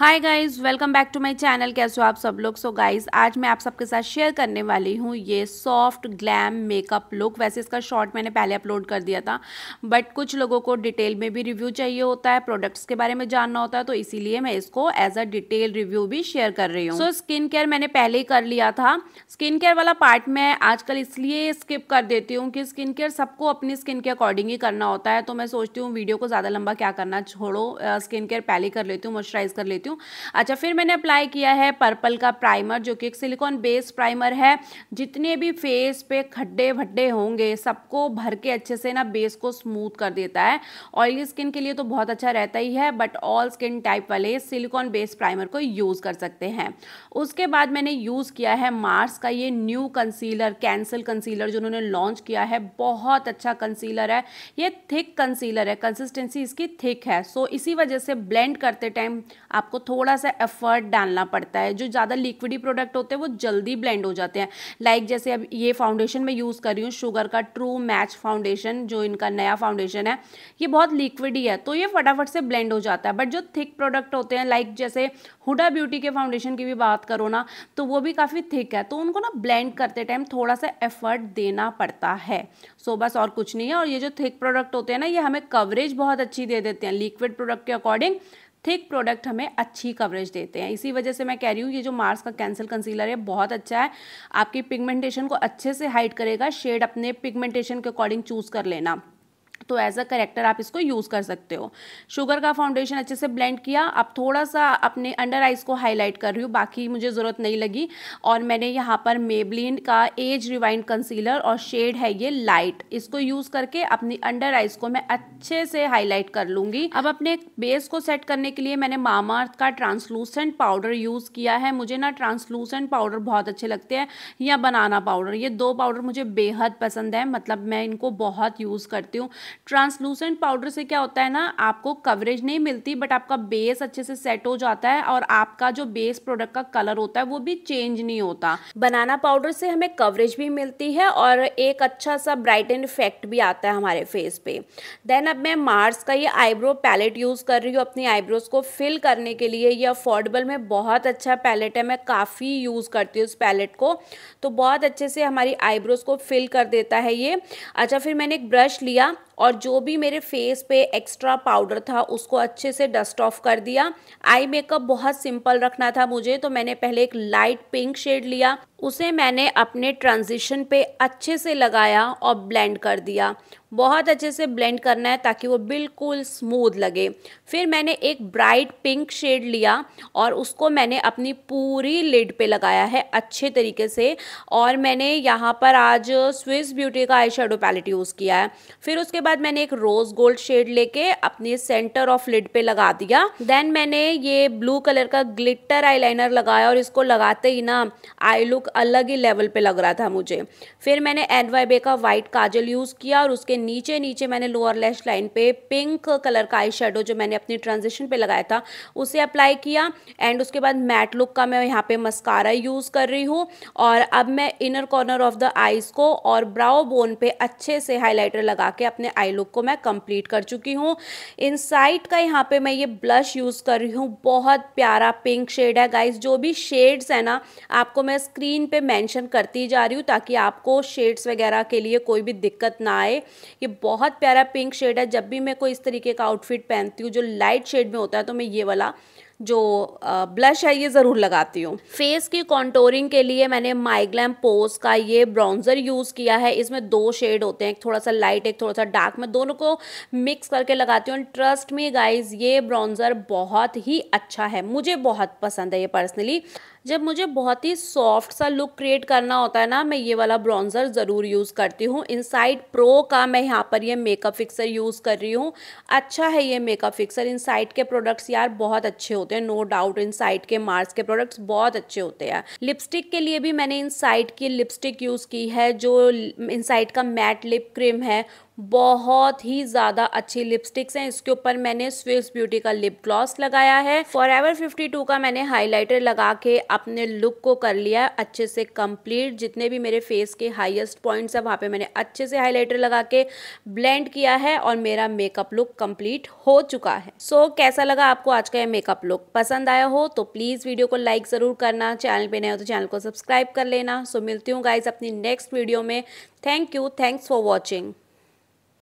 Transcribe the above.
hi guys welcome back to my channel कैसे हो आप सब लोग सो so गाइस आज मैं आप सबके साथ शेयर करने वाली हूँ ये सॉफ्ट ग्लैम मेकअप लुक वैसे इसका शॉर्ट मैंने पहले अपलोड कर दिया था बट कुछ लोगों को डिटेल में भी रिव्यू चाहिए होता है प्रोडक्ट्स के बारे में जानना होता है तो इसीलिए मैं इसको एज अ डिटेल रिव्यू भी शेयर कर रही हूँ सो स्किन केयर मैंने पहले ही कर लिया था स्किन केयर वाला पार्ट मैं आजकल इसलिए स्किप कर देती हूँ कि स्किन केयर सबको अपनी स्किन के अकॉर्डिंग ही करना होता है तो मैं सोचती हूँ वीडियो को ज़्यादा लंबा क्या करना छोड़ो स्किन केयर पहले कर लेती हूँ मॉइस्चराइज कर लेती हूँ देती हूँ अच्छा फिर मैंने अप्लाई किया है पर्पल का प्राइमर जो कि एक सिलिकॉन बेस प्राइमर है जितने भी फेस पे खड्डे भड्डे होंगे सबको भर के अच्छे से ना बेस को स्मूथ कर देता है ऑयली स्किन के लिए तो बहुत अच्छा रहता ही है बट ऑल स्किन टाइप वाले सिलिकॉन बेस प्राइमर को यूज़ कर सकते हैं उसके बाद मैंने यूज़ किया है मार्स का ये न्यू कंसीलर कैंसिल कंसीलर जो उन्होंने लॉन्च किया है बहुत अच्छा कंसीलर है ये थिक कंसीलर है कंसिस्टेंसी इसकी थिक है सो so, इसी वजह से ब्लेंड करते टाइम आपको आपको थोड़ा सा एफर्ट डालना पड़ता है जो ज़्यादा लिक्विडी प्रोडक्ट होते हैं वो जल्दी ब्लेंड हो जाते हैं लाइक like जैसे अब ये फाउंडेशन मैं यूज़ कर रही हूँ शुगर का ट्रू मैच फाउंडेशन जो इनका नया फाउंडेशन है ये बहुत लिक्विडी है तो ये फटाफट से ब्लेंड हो जाता है बट जो थिक प्रोडक्ट होते हैं लाइक like जैसे हुडा ब्यूटी के फाउंडेशन की भी बात करो ना तो वो भी काफ़ी थिक है तो उनको ना ब्लेंड करते टाइम थोड़ा सा एफर्ट देना पड़ता है सो so, बस और कुछ नहीं है और ये जो थिक प्रोडक्ट होते हैं ना ये हमें कवरेज बहुत अच्छी दे देते हैं लिक्विड प्रोडक्ट के अकॉर्डिंग थिक प्रोडक्ट हमें अच्छी कवरेज देते हैं इसी वजह से मैं कह रही हूँ ये जो मार्स का कैंसिल कंसीलर है बहुत अच्छा है आपकी पिगमेंटेशन को अच्छे से हाइड करेगा शेड अपने पिगमेंटेशन के अकॉर्डिंग चूज़ कर लेना तो एज अ करेक्टर आप इसको यूज़ कर सकते हो शुगर का फाउंडेशन अच्छे से ब्लेंड किया अब थोड़ा सा अपने अंडर आइज़ को हाईलाइट कर रही हूँ बाकी मुझे ज़रूरत नहीं लगी और मैंने यहाँ पर मेबलिन का एज रिवाइंड कंसीलर और शेड है ये लाइट इसको यूज़ करके अपनी अंडर आइज़ को मैं अच्छे से हाईलाइट कर लूँगी अब अपने बेस को सेट करने के लिए मैंने मामाअर्थ का ट्रांसलूसेंट पाउडर यूज़ किया है मुझे ना ट्रांसलूसेंट पाउडर बहुत अच्छे लगते हैं या बनाना पाउडर ये दो पाउडर मुझे बेहद पसंद है मतलब मैं इनको बहुत यूज़ करती हूँ ट्रांसलूसेंट पाउडर से क्या होता है ना आपको कवरेज नहीं मिलती बट आपका बेस अच्छे से सेट हो जाता है और आपका जो बेस प्रोडक्ट का कलर होता है वो भी चेंज नहीं होता बनाना पाउडर से हमें कवरेज भी मिलती है और एक अच्छा सा ब्राइटन इफेक्ट भी आता है हमारे फेस पे देन अब मैं मार्स का ये आईब्रो पैलेट यूज़ कर रही हूँ अपनी आईब्रोज़ को फिल करने के लिए ये अफोर्डेबल में बहुत अच्छा पैलेट है मैं काफ़ी यूज़ करती हूँ उस पैलेट को तो बहुत अच्छे से हमारी आईब्रोज़ को फिल कर देता है ये अच्छा फिर मैंने एक ब्रश लिया और जो भी मेरे फेस पे एक्स्ट्रा पाउडर था उसको अच्छे से डस्ट ऑफ कर दिया आई मेकअप बहुत सिंपल रखना था मुझे तो मैंने पहले एक लाइट पिंक शेड लिया उसे मैंने अपने ट्रांजिशन पे अच्छे से लगाया और ब्लेंड कर दिया बहुत अच्छे से ब्लेंड करना है ताकि वो बिल्कुल स्मूथ लगे फिर मैंने एक ब्राइट पिंक शेड लिया और उसको मैंने अपनी पूरी लिड पे लगाया है अच्छे तरीके से और मैंने यहाँ पर आज स्विस ब्यूटी का आई शेडो पैलेट यूज़ किया है फिर उसके बाद मैंने एक रोज़ गोल्ड शेड लेके अपने सेंटर ऑफ लिड पे लगा दिया देन मैंने ये ब्लू कलर का ग्लिटर लाइनर लगाया और इसको लगाते ही ना आई लुक अलग ही लेवल पर लग रहा था मुझे फिर मैंने एन का वाइट काजल यूज़ किया और उसके नीचे नीचे मैंने लोअर लेश लाइन पे पिंक कलर का आई शेडो जो मैंने अपनी ट्रांजिशन पे लगाया था उसे अप्लाई किया एंड उसके बाद मैट लुक का मैं यहाँ पे मस्कारा यूज़ कर रही हूँ और अब मैं inner corner of the eyes को और ब्राउ बोन पे अच्छे से हाईलाइटर लगा के अपने आई लुक को मैं कंप्लीट कर चुकी हूँ इन का यहाँ पे मैं ये ब्लश यूज़ कर रही हूँ बहुत प्यारा पिंक शेड है गाइज जो भी शेड्स है ना आपको मैं स्क्रीन पे मैंशन करती जा रही हूँ ताकि आपको शेड्स वगैरह के लिए कोई भी दिक्कत ना आए ये बहुत प्यारा पिंक शेड है जब भी मैं कोई इस तरीके का आउटफिट पहनती हूँ जो लाइट शेड में होता है तो मैं ये वाला जो ब्लश है ये ज़रूर लगाती हूँ फेस की कॉन्टोरिंग के लिए मैंने माइग्लैम पोज का ये ब्राउन्ज़र यूज़ किया है इसमें दो शेड होते हैं एक थोड़ा सा लाइट एक थोड़ा सा डार्क मैं दोनों को मिक्स करके लगाती हूँ ट्रस्ट मी गाइज ये ब्राउन्ज़र बहुत ही अच्छा है मुझे बहुत पसंद है ये पर्सनली जब मुझे बहुत ही सॉफ्ट सा लुक क्रिएट करना होता है ना मैं ये वाला ब्रॉन्ज़र ज़रूर यूज़ करती हूँ इनसाइड प्रो का मैं यहाँ पर ये मेकअप फिक्सर यूज़ कर रही हूँ अच्छा है ये मेकअप फिक्सर इनसाइड के प्रोडक्ट्स यार बहुत अच्छे होते हैं नो डाउट इनसाइड के मार्स के प्रोडक्ट्स बहुत अच्छे होते हैं लिपस्टिक के लिए भी मैंने इनसाइड की लिपस्टिक यूज़ की है जो इनसाइड का मैट लिप क्रीम है बहुत ही ज़्यादा अच्छी लिपस्टिक्स हैं इसके ऊपर मैंने स्विस ब्यूटी का लिप ग्लॉस लगाया है फॉर एवर फिफ्टी टू का मैंने हाईलाइटर लगा के अपने लुक को कर लिया अच्छे से कंप्लीट जितने भी मेरे फेस के हाईएस्ट पॉइंट्स है वहाँ पे मैंने अच्छे से हाईलाइटर लगा के ब्लेंड किया है और मेरा मेकअप लुक कंप्लीट हो चुका है सो so, कैसा लगा आपको आज का यह मेकअप लुक पसंद आया हो तो प्लीज़ वीडियो को लाइक ज़रूर करना चैनल पर नहीं हो तो चैनल को सब्सक्राइब कर लेना सो so, मिलती हूँ गाइज अपनी नेक्स्ट वीडियो में thank you thanks for watching